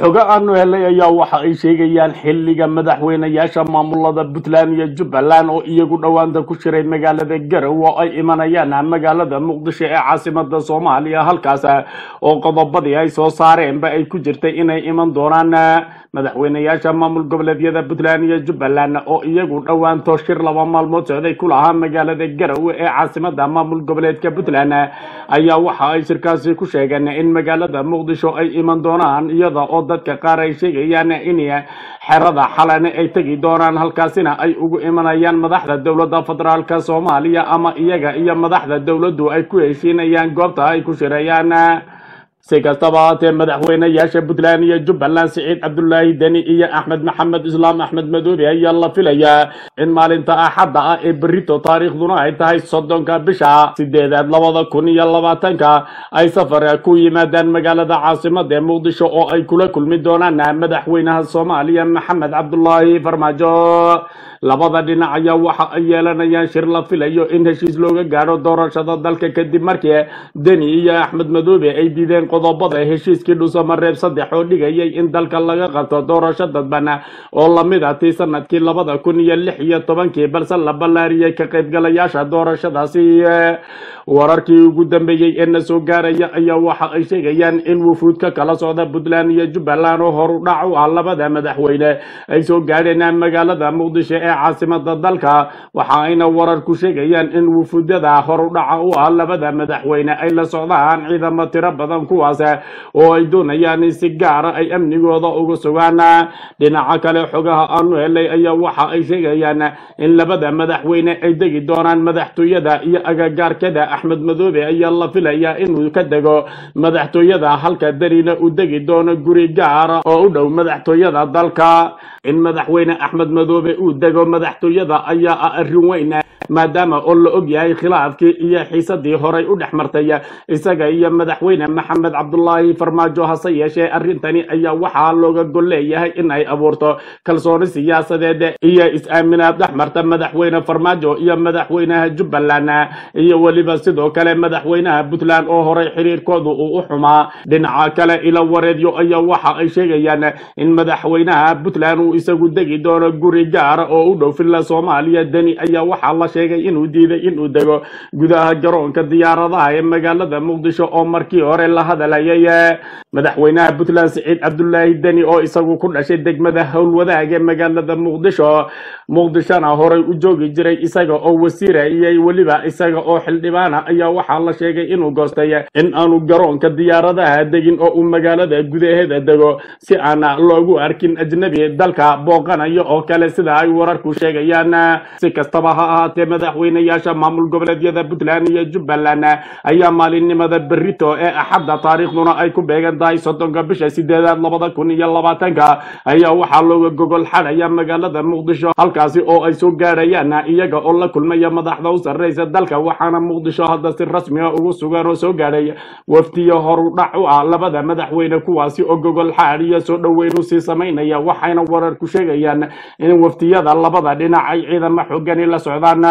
xoga aanu helay ayaa waxa ay sheegayaan xilliga madaxweynayaasha maamulada puntland iyo jubbaland oo iyagu dhowaanta ku shiray magaalada garow oo ay imanayaan magaalada muqdisho ee caasimada soomaaliya halkaas oo qodobadii ay soo saareenba ay ku jirtay inay iman doonaan madaxweyneyaasha maamul goboleedyada puntland iyo jubbaland oo iyagu dhowaanto shir laba maalmood socday ku lahaa magaalada garowe ee caasimada maamul goboleedka puntland ayaa waxa ay shirkaasi ku sheegeen in magaalada muqdisho ay iman doonaan iyada oo dadka qaar ay sheegayaan in xerada xalan ay tegi doonaan halkaasina ay ugu imanayaan madaxda dowladda federaalka soomaaliya ama iyaga iyo madaxda dowladdu ay ku heshiinayaan goobta ay ku shirayaan si kastaba haatee madaxweynayaasha puntland iyo jubbaland siciid cabdulaahi deni iyo axmed maxamed islaam axmed madoobe ayaa la filayaa in maalinta axadda ah ee berito taariikhduna ay tahay soddonka bisha sideedaad labada kun iyo labaatanka ay safar ah ku yimaadaan magaalada caasimada ee muqdisho oo ay kula kulmi doonaan ah madaxweynaha soomaaliya maxamed cabdulaahi farmaajo labada dhinac ayaa waxa ay yeelanayaan shir la filayo in heshiis looga gaadho doorashada dalka kadib markii deni iyo axmed madoobe ay diideen qodobada heshiiskii dhuusamareeb saddex oo dhigayay in dalka laga qabto doorasho dadbana oo lamid ah tii sanadkii labada kun iyo lix iyo tobankii balse la ballaariyay ka qaybgalayaasha doorashadaasi wararkii ugu dambeeyey ee na soo gaaraya ayaa waxa ay sheegayaan in wufuud ka kala socda puntland iyo jubbaland oo horu dhac u ah labada madaxweyne ay soo gaadheen magaalada muqdisho ee caasimada dalka waxa ayna wararku sheegayaan in wufuudada horudhaca u ah labada madaxweyne ay la socdaan ciidamo tiro badan ku kuwaas oo ay doonayaan in si gaara ah ay amnigooda uga sugaan dhinaca kale xogaha aanu helay ayaa waxa ay sheegayaan in labada madaxweyne ay degi doonaan madaxtooyada iyo agagaarkada axmed madoobe ayaa la filayaa inuu ka dego madaxtooyada halka derina uu degi doono guri gaara ah oo u dhow madaxtooyada dalka in madaxweyne axmed madoobe uu dego madaxtooyada ayaa ah arrin weyn maadaama oo la og yahay khilaafkii iyo xiisadii horay u dhex martay isaga iyo madaxweyne maxamed cabdulaahi farmaajo hase yeeshee arrintani ayaa waxaa looga gol leeyahay in ay abuurto kalsooni siyaasadeed iyo is-aaminaad dhex marta madaxweyne farmaajo iyo madaxweynaha jubbaland iyo weliba sidoo kale madaxweynaha puntland oo horay xiriirkoodu uu u xumaa dhinaca kale ilo wareedyo ayaa waxa ay sheegayaan in madaxweynaha puntland uu isagu degi doono guri gaara oo u dhow filla soomaaliya deni ayaa waxaa la sheegay sheegay inuu diiday inuu dego gudaha garoonka diyaaradaha ee magaalada muqdisho oo markii hore la hadalhayay madaxweynaha puntland siciid cabdulaahi deni oo isagu ku dhashay degmada howlwadaag ee magaalada muqdisho muqdishona horay u joogi jiray isaga oo wasiira iyo weliba isaga oo xildhibaana ayaa waxaa la sheegay inuu goostay in aanu garoonka diyaaradaha degin oo uu magaalada gudaheeda dego si aana loogu arkin ajnebi dalka booqanaya oo kale sida ay wararku sheegayaan si kastaba ha ahaatee madaxweynayaasha maamul goboleedyada puntland iyo jubbaland ayaa maalinimada berito ee axadda taariikhduna ay ku beegan tahay soddonka bisha sideedaad labada kun iyo labaatanka ayaa waxaa looga gogol xadhaya magaalada muqdisho halkaasi oo ay soo gaadhayaan iyaga oo la kulmaya madaxda u sarreysa dalka waxaana muqdisho hadda si rasmiga ah ugu sugan oo soo gaadhay waftiyo horudhac u ah labada madaxweyne kuwaasi oo gogol xaadh iyo soo dhoweyn u sii samaynaya waxayna warar ku sheegayaan in waftiyada labada dhinac ay ciidamo xoogani la socdaan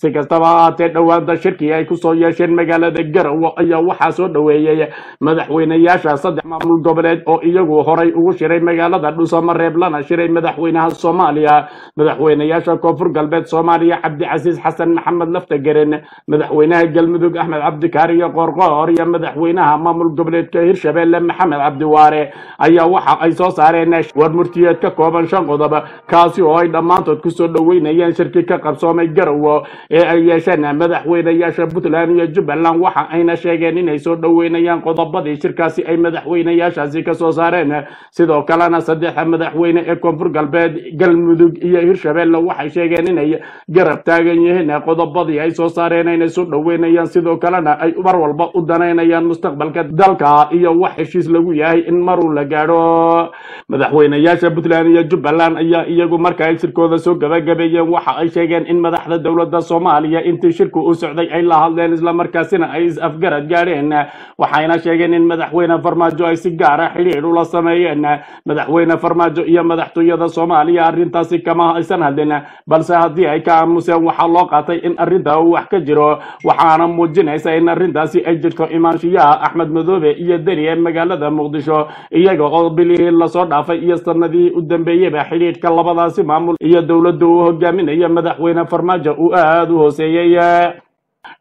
si kastaba haatee dhowaanta shirkii ay kusoo yeesheen magaalada garowe ayaa waxaa soo dhoweeyey madaxweyneyaasha saddex maamul goboleed oo iyagu horay ugu shiray magaalada dhusamareeb lana shiray madaxweynaha soomaaliya madaxweyneyaasha koonfur galbeed soomaaliya cabdicasiis xasan maxamed laftageren madaxweynaha galmudug axmed cabdikaariyo qoorqoor iyo madaxweynaha maamul goboleedka hirshabeelle maxamed cabdiwaare ayaa waxa ay soo saareen war murtiyeed ka kooban shan qodob kaasi oo ay dhammaantood kusoo dhoweynayeen shirki ka qabsoomay garow dhowo ee ay yeesheen ah madaxweynayaasha puntland iyo jubbaland waxa ayna sheegeen inay soo dhoweynayaan qodobadii shirkaasi ay madaxweynayaashaasi ka soo saareen sidoo kalena saddexda madaxweyne ee koonfur galbeed galmudug iyo hirshabelle waxay sheegeen inay garab taagan yihiin qodobadii ay soo saareen inay soo dhoweynayaan sidoo kalena ay mar walba u danaynayaan mustaqbalka dalka iyo wax heshiis lagu yahay in maruu la gaadho madaxweynayaasha puntland iyo jubbaland ayaa iyagu marka ay shirkooda soo gabagabeeyeen waxa ay sheegeen in madaxda dowladda soomaaliya intii shirku u socday ay la hadleen islamarkaasina ay is-afgarad gaadheen waxayna sheegeen in madaxweyne farmaajo ay si gaara xidhiidh ula sameeyeen madaxweyne farmaajo iyo madaxtooyada soomaaliya arrintaasi kama aysan hadlin balse haddii ay ka aamuseen waxaa loo qaatay in arrinta uu wax ka jiro waxaana muujinaysa in arrintaasi ay jirto imaanshiyaha axmed madoobe iyo deni ee magaalada muqdisho iyaga oo bilihii lasoo dhaafay iyo sanadihii u dambeeyeba xidhiidhka labadaasi maamul iyo dowladdu uu hogaaminaya madaxweyne farmaajo uu aada u hooseeyey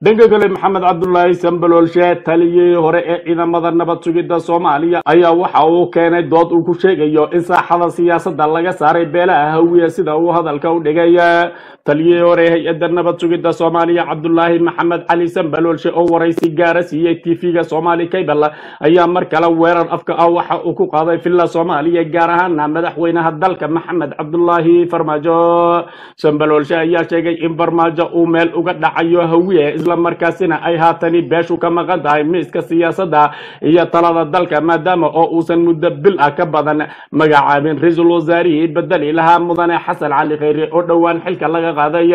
dhanka kale maxamed cabdulaahi sambalolshe taliyihii hore ee ciidamada nabad sugidda soomaaliya ayaa waxa uu keenay dood uu ku sheegayo in saaxada siyaasadda laga saaray beelaha hawiya sida uu hadalka u dhigay taliyihii hore ee hay-adda nabad sugidda soomaaliya cabdulaahi maxamed cali sambalolshe oo waraysi gaara siiyey t v ga soomaali kaybal ayaa mar kale weerar afka ah waxa uu ku qaaday villa soomaaliya gaar ahaana madaxweynaha dalka maxamed cabdulaahi farmaajo sambalolshe ayaa sheegay in farmaajo uu meel uga dhacayo hawiye isla markaasina ay haatani beeshu ka maqan tahay miiska siyaasadda iyo talada dalka maadaama oo uusan muddo bil ah ka badan magacaabin ra-iisul wasaarihii bedeli lahaa mudane xasan cali kheyre oo dhowaan xilka laga qaaday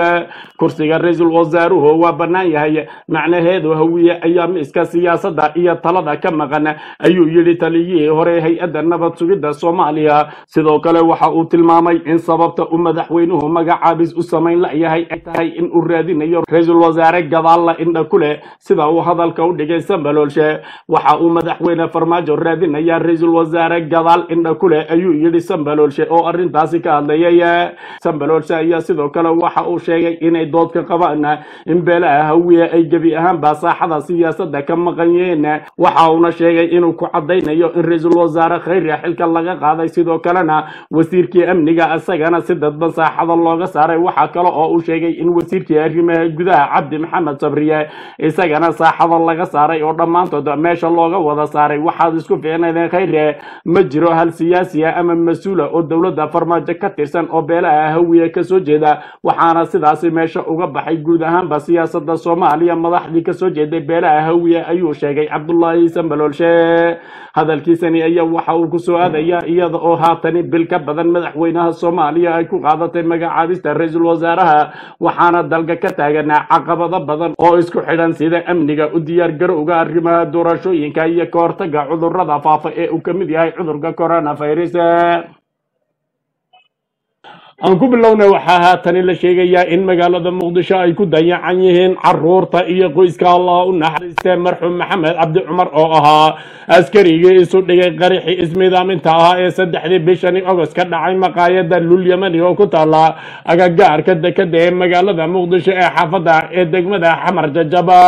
kursiga ra-iisul wasaaruhu waa bannaan yahay macnaheedu hawiye ayaa miiska siyaasadda iyo talada ka maqan ayuu yidhi taliyihii hore hay-adda nabad sugidda soomaaliya sidoo kale waxa uu tilmaamay in sababta uu madaxweynuhu magacaabis u samayn la yahay ay tahay in uu raadinayo ra-iisul wasaare abaalla indha ku leh sida uu hadalka u dhigay sambaloolshe waxa uu madaxweyne farmaajo raadinayaa ra-iisul wasaare gadaal indha ku leh ayuu yidhi sambaloolshe oo arrintaasi ka hadlayay sambaloolshe ayaa sidoo kale waxa uu sheegay inay doodka qabaan in beelaha hawiye ay gebi ahaanba saaxada siyaasadda ka maqan yihiin waxa uuna sheegay inuu ku caddaynayo in ra-iisul wasaare khayriya xilka laga qaaday sidoo kalena wasiirkii amniga isagana si dadban saaxada looga saaray waxaa kale oo uu sheegay in wasiirkii arrimaha gudaha cabdi maxamed sabriye isagana saaxada laga saaray oo dhammaantood meesha looga wada saaray waxaad isku fiicnaydeen khayre ma jiro hal siyaasiya ama mas-uula oo dowladda farmaajo ka tirsan oo beelaha ah hawiya kasoo jeeda waxaana sidaasi meesha uga baxay guud ahaanba siyaasada soomaaliya madaxdii kasoo jeeday beelaha ah hawiya ayuu sheegay cabdulaahi sambaloolshe hadalkiisani ayaa waxa uu kusoo aadayaa iyada oo haatani bil ka badan madaxweynaha soomaaliya ay ku qaadatay magacaabista ra-iisul wasaaraha waxaana dalka ka taaganaa caqabado badan badan oo isku xidhan sida amniga u diyaargarowga arrimaha doorashooyinka iyo ka hortagga cudurrada faafa ee uu ka mid yahay cudurka coronavirus aan ku bilowna waxaa haatani la sheegayaa in magaalada muqdisho ay ku dayacan yihiin caruurta iyo qoyska allah u naxariiste marxuum maxamed cabdi cumar oo ahaa askarigii isu dhigay qarixii ismiidaaminta ahaa ee saddexdii bishani ogos ka dhacay maqaayada lul yamani oo ku taala agagaarka dekada ee magaalada muqdisho ee xaafada ee degmada xamar jajaba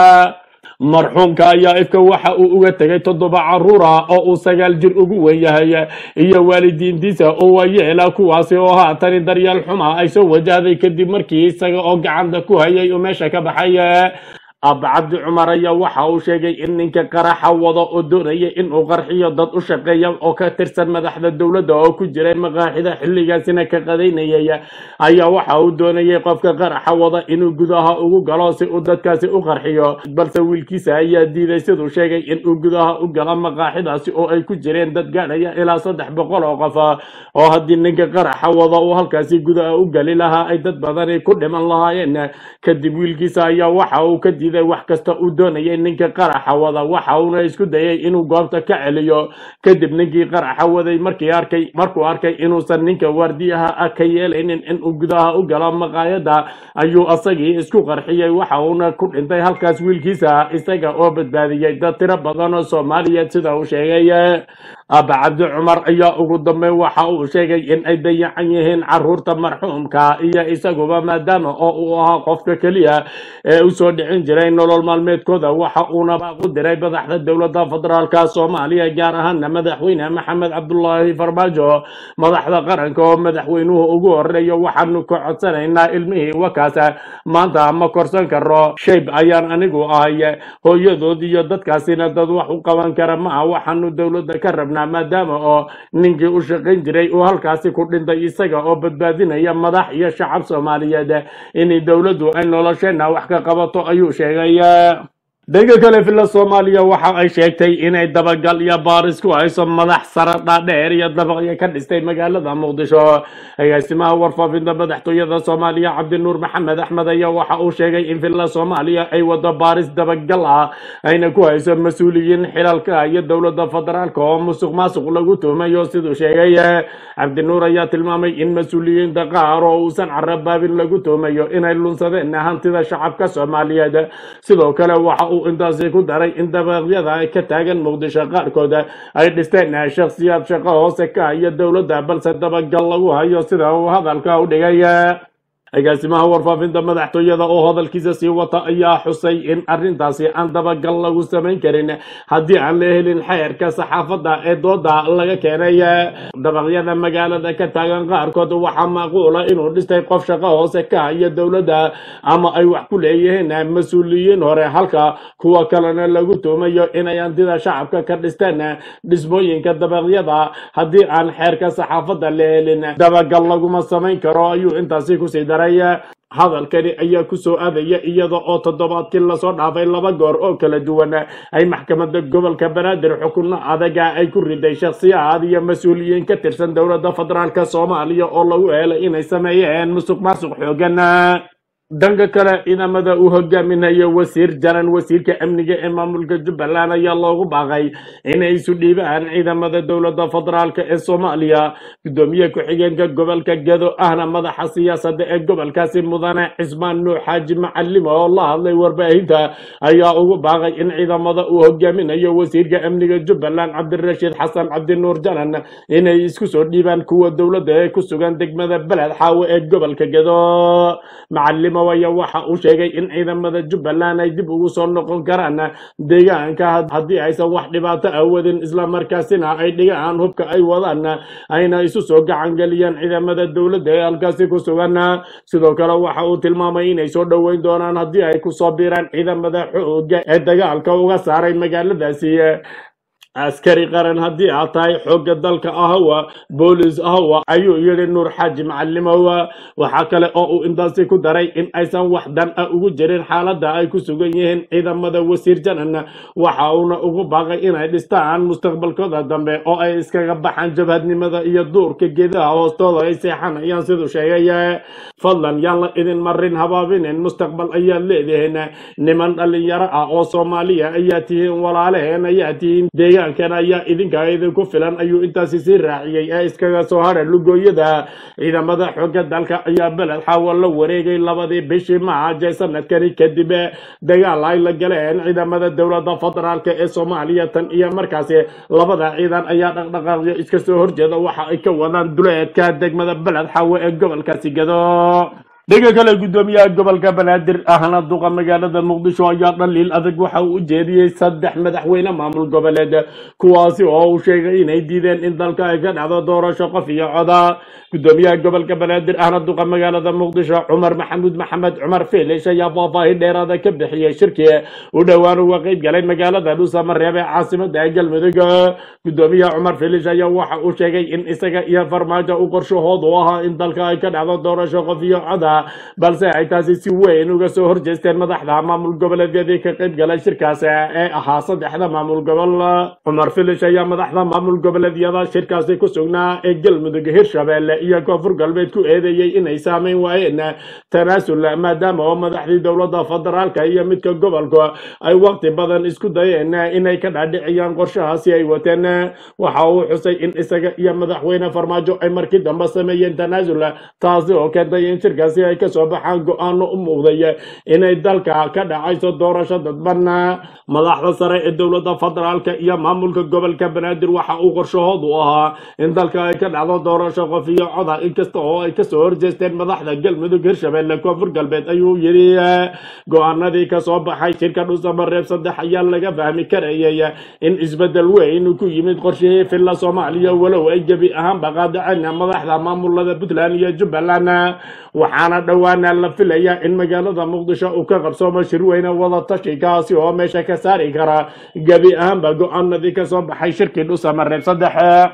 marxuumka ayaa ifka waxa uu uga tegay toddoba caruura oo uu sagaal jir ugu wen yahay iyo waalidiintiisa oo waayeela kuwaasi oo haatani daryeel xuma ay soo wajahday kadib markii isaga oo gacanta ku hayay uu meesha ka baxay aabba cabdi cumar ayaa waxa uu sheegay in ninka qaraxa wado oo doonaya inuu qarxiyo dad u shaqeeya oo ka tirsan madaxda dowladda oo ku jiray maqaaxida xilligaasina ka qadaynayaya ayaa waxa uu doonayay qofka qaraxa wada inuu gudaha ugu galo si uu dadkaasi u qarxiyo balse wiilkiisa ayaa diiday siduu sheegay inuu gudaha u galo maqaaxidaasi oo ay ku jireen dad gaadhaya ilaa saddex boqol oo qof oo haddii ninka qaraxa wada uu halkaasi gudaha u geli lahaa ay dad badani ku dhiman lahaayeen kadib wiilkiisa ayaa waxa uu ka diiday dee wax kasta u doonayay ninka qaraxa wada waxa uuna isku dayay inuu goobta ka celiyo kadib ninkii qaraxa waday markii arkay markuu arkay inuusan ninka waardiyaha ah ka yeelaynin inuu gudaha u galo maqaayadda ayuu asagii isku qarxiyey waxa uuna ku dhintay halkaas wiilkiisa isaga oo badbaadiyey dad tiro badan oo soomaaliyeed sida uu sheegay aba cabdi cumar ayaa ugu dambeyn waxa uu sheegay in ay dayacan yihiin caruurta marxuumka iyo isaguba maadaama oo uu ahaa qofka keliya ee usoo dhicin jiray nolol maalmeedkooda waxa uuna baaqu diray madaxda dowladda federaalka soomaaliya gaar ahaana madaxweyne maxamed cabdulaahi farmaajo madaxda qaranka oo madaxweynuhu ugu horeeyo waxaanu ka codsanaynaa ilmihii wakaas maanta ma korsan karo shayb ayaan anigu ahay hooyadood iyo dadkaasina dad wax u qaban kara ma ah waxaanu dowladda ka rabna karnaa maadaama oo ninkii u shaqayn jiray uu halkaasi ku dhintay isaga oo badbaadinaya madax iyo shacab soomaaliyeed inay dowladdu ay nolosheenna wax ka qabato ayuu sheegay dhanka kale villa soomaaliya waxa ay sheegtay inay dabagal iyo baaris ku hayso madax sare dhaadheer iyo dabaqyo ka dhistay magaalada muqdisho agaasimaha warfaafinta madaxtooyada soomaaliya cabdinuur maxamed axmed ayaa waxa uu sheegay in villa soomaaliya ay wado baaris dabagal ah ayna ku hayso mas-uuliyiin xilalka iyo dowladda federaalka oo musuq maasuq lagu tuhmayo siduu sheegay cabdinuur ayaa tilmaamay in mas-uuliyiinta qaar oo uusan carabaabin lagu tuhmayo inay lunsadeen hantida shacabka soomaaliyeed sidoo kale waxa uu intaasi ku daray in dabaaqyada ay ka taagan muqdisho qaarkooda ay dhisteen shakhsiyaad shaqo hoose ka haya dowladda balse dabagal lagu hayo sida uu hadalka u dhigay agaasimaha warfaafinta madaxtooyada oo hadalkiisa sii wata ayaa xusay in arrintaasi aan dabagal lagu samayn karin haddii aan la helin xeerka saxaafadda ee dooda laga keenay dabaqyada magaalada ka taagan qaarkood waxaa macquula inuu dhistay qof shaqo hoose ka haya dowladda ama ay wax ku leeyihiin mas-uuliyiin hore halka kuwa kalena lagu tuumayo inay antida shacabka ka dhisteen dhismooyinka dabaqyada haddii aan xeerka saxaafadda la helin dabagal laguma samayn karo ayuu intaasi kusii daray sheegayaa hadalkani ayaa kusoo aadaya iyada oo toddobaadkii lasoo dhaafay laba goor oo kala duwan ay maxkamadda gobolka banaadir xukunno adaga ay ku riday shakhsiyaad iyo mas-uuliyiin ka tirsan dowladda federaalk soomaaliya oo lagu helay inay sameeyeen musuq maasuq xoogan dhanka kale ciidamada uu hogaaminayo wasiir jaran wasiirka amniga ee maamulka jubbaland ayaa loogu baaqay inay isu dhiibaan ciidamada dowladda federaalk ee soomaaliya guddoomiye ku-xigeenka gobolka gedo ahna madaxa siyaasadda ee gobolkaasi mudane cismaan nuux xaaji macalimo oo la hadlay warbaahinta ayaa ugu baaqay in ciidamada uu hogaaminayo wasiirka amniga jubbaland cabdirashiid xasan cabdinuur jaran inay isku soo dhiibaan kuwa dowladda ee ku sugan degmada beled xaawe ee gobolka gedo macalimo mawayo waxa uu sheegay in ciidamada jubbaland ay dib ugu soo noqon karaan deegaanka haddii aysan wax dhibaato ah wadin markaasina ay dhigaan hubka ay wadaan ayna isu soo gacangeliyaan ciidamada dowladda ee halkaasi ku sugan sidoo kale waxa uu tilmaamay inay soo dhoweyn doonaan haddii ay ku soo biiraan ciidamada xooga ee dagaalka uga saaray magaaladaasi askari qaran haddii aad tahay xoogga dalka ahowa boolis ahowa ayuu yidhi nuur xaaji macalimowa waxaa kale oo uu intaasi ku daray in aysan wax dan a ah ugu jirin xaaladda ay ku sugan yihiin ciidamada wasiir janana waxa uuna ugu baaqay inay dhistaan mustaqbalkooda dambe oo ay iskaga baxaan jabhadnimada iyo duurka geedaha hoostooda ay seexanayaan siduu sheegaya fadlan yaan la idin marin habaabinin mustaqbal ayaad leedihiin niman dhallinyaro ah oo soomaaliya ayaa tihiin walaaleheen ayaa tihiin deegaan ciyaarkan ayaa idinkaa idinku filan ayuu intaasi sii raaciyey ee iskaga soo hadha lugooyada ciidamada xooga dalka ayaa beled xaawal la wareegay labadii bishii maaje sanadkani kadib dagaal ay la galeen ciidamada dowladda federaalk ee soomaaliya tan iyo markaasi labada ciidan ayaa dhaqdhaqaaqyo iska soo horjeeda waxa ay ka wadaan duleedka degmada beled xaawo ee gobolkaasi gado dhiga kale guddoomiyaha gobolka banaadir ahna duqa magaalada muqdisho ayaa dhaliil adag waxa uu u jeediyey saddex madaxweyne maamul goboleed kuwaasi oo uu sheegay inay diideen in dalka ay ka dhacdo doorasho qof iyo coda guddoomiyaha gobolka banaadir ahna duqa magaalada muqdisho cumar maxamuud maxamed cumar fiilish ayaa faahfaahin dheeraada ka bixiyey shirki u dhowaan uga qayb galay magaalada dhuusamareeb ee caasimada ee galmudug guddoomiyaha cumar fiilish ayaa waxa uu sheegay in isaga iyo farmaajo u qorshahoodu ahaa in dalka ay ka dhacdo doorasho qof iyo coda balse ay taasi si weyn uga soo horjeesteen madaxda maamul goboleedyadii ka qayb galay shirkaas ee ahaa saddexda maamul gobol cumar filish ayaa madaxda maamul goboleedyada shirkaasi ku sugnaa ee galmudug hirshabeelle iyo koonfur galbeed ku eedeeyey inay saameyn waayeen tanaasul maadaama oo madaxdii dowladda federaalka iyo midka gobolka ay waqti badan isku dayeen inay ka dhaadhiciyaan qorshahaasi ay wateen waxa uu xusay in isaga iyo madaxweyne farmaajo ay markii dambe sameeyeen tanaasul taasi oo keentay in shirkaasi ay kasoo baxaan go-aano u muuqdaya inay dalka ka dhacayso doorasho dadbanaa madaxda sare ee dowladda federaalk iyo maamulka gobolka banaadir waxa uu qorshahood u ahaa in dalka ay ka dhacdo doorasho qof iyo coda inkasta oo ay kasoo horjeesteen madaxda galmudug hirshabelle koonfur galbeed ayuu yidhi go-aanadii kasoo baxay shirka dhuusamareeb saddex ayaa laga fahmi karayay in isbedel weyn ku yimid qorshihii filla soomaaliya walow ay gebi ahaanba qaadaceen madaxda maamulada puntland iyo jubbaland waxaana waxaana dhowaana la filayaa in magaalada muqdisho uu ka qabsoo mashir weyne wada kaasi oo meesha ka saari karaa gebi ahaanba go-aanadii ka soo baxay shirkii dhusa mareeb saddexe